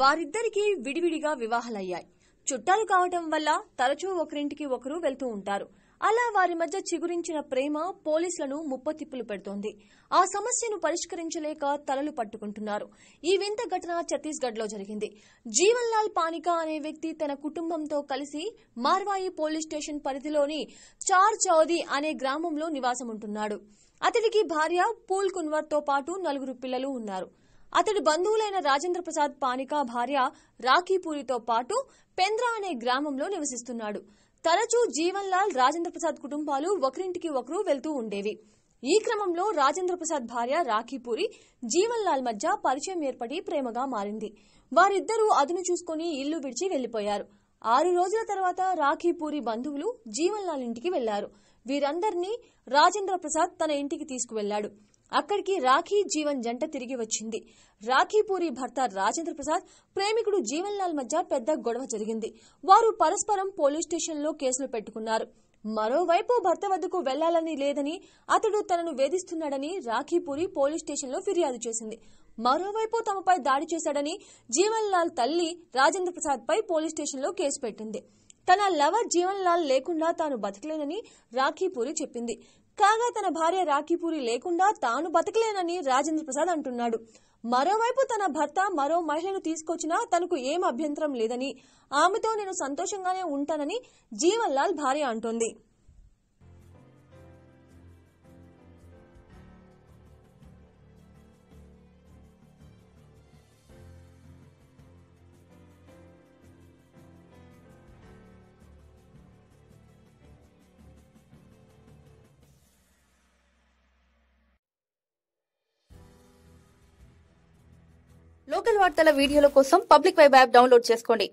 వారిద్దరికీ విడివిడిగా వివాహాలయ్యాయి చుట్టాలు కావటం వల్ల తరచూ ఒకరింటికి ఒకరు వెళ్తూ ఉంటారు అలా వారి మధ్య చిగురించిన ప్రేమ పోలీసులను ముప్పతిప్పులు పెడుతోంది ఆ సమస్యను పరిష్కరించలేక తలలు పట్టుకుంటున్నారు ఈ వింత ఘటన ఛత్తీస్గఢ్ లో జరిగింది జీవన్ లాల్ పానికా అనే వ్యక్తి తన కుటుంబంతో కలిసి మార్వాయి పోలీస్ స్టేషన్ పరిధిలోని చార్ చౌదీ అనే గ్రామంలో నివాసం ఉంటున్నాడు అతడికి భార్య పూల్ కున్వర్ తో పాటు నలుగురు పిల్లలు ఉన్నారు అతడి బంధువులైన రాజేంద్ర ప్రసాద్ పానికా భార్య రాఖీపూరితో పాటు పెంద్రా అనే గ్రామంలో నివసిస్తున్నాడు తరచూ జీవన్ లాల్ రాజేంద్ర ప్రసాద్ కుటుంబాలు ఒకరింటికి ఒకరు వెళ్తూ ఉండేవి ఈ క్రమంలో రాజేంద్ర ప్రసాద్ భార్య రాఖీపూరి జీవన్ లాల్ మధ్య పరిచయం ఏర్పడి ప్రేమగా మారింది వారిద్దరూ అదును చూసుకుని ఇల్లు విడిచి వెళ్లిపోయారు ఆరు రోజుల తర్వాత రాఖీ పూరి బంధువులు జీవన్లాల్ ఇంటికి వెళ్లారు వీరందరినీ రాజేంద్ర ప్రసాద్ తన ఇంటికి తీసుకువెళ్లాడు అక్కడికి రాఖీ జీవన్ జంట తిరిగి వచ్చింది రాఖీపూరి భర్త రాజేంద్ర ప్రసాద్ ప్రేమికుడు జీవన్లాల్ మధ్య పెద్ద గొడవ జరిగింది వారు పరస్పరం పోలీస్ స్టేషన్లో కేసులు పెట్టుకున్నారు మరోవైపు భర్త వద్దకు వెళ్లాలని లేదని అతడు తనను వేధిస్తున్నాడని రాఖీపూరి పోలీస్ స్టేషన్లో ఫిర్యాదు చేసింది మరోవైపు తమపై దాడి చేశాడని జీవన్ లాల్ తల్లి రాజేంద్ర ప్రసాద్ పై పోలీస్ స్టేషన్లో కేసు పెట్టింది తన లవర్ జీవన్ లాల్ లేకుండా తాను బతకలేనని రాఖీపూరి చెప్పింది కాగా తన భార్య రాఖీపూరి లేకుండా తాను బతకలేనని రాజేంద్ర ప్రసాద్ అంటున్నాడు మరోవైపు తన భర్త మరో మహిళను తీసుకొచ్చినా తనకు ఏం అభ్యంతరం లేదని ఆమెతో నేను సంతోషంగానే ఉంటానని జీవన్లాల్ భార్య అంటోంది లోకల్ వార్తల వీడియోల కోసం పబ్లిక్ వైబ్ యాప్ డౌన్లోడ్ చేసుకోండి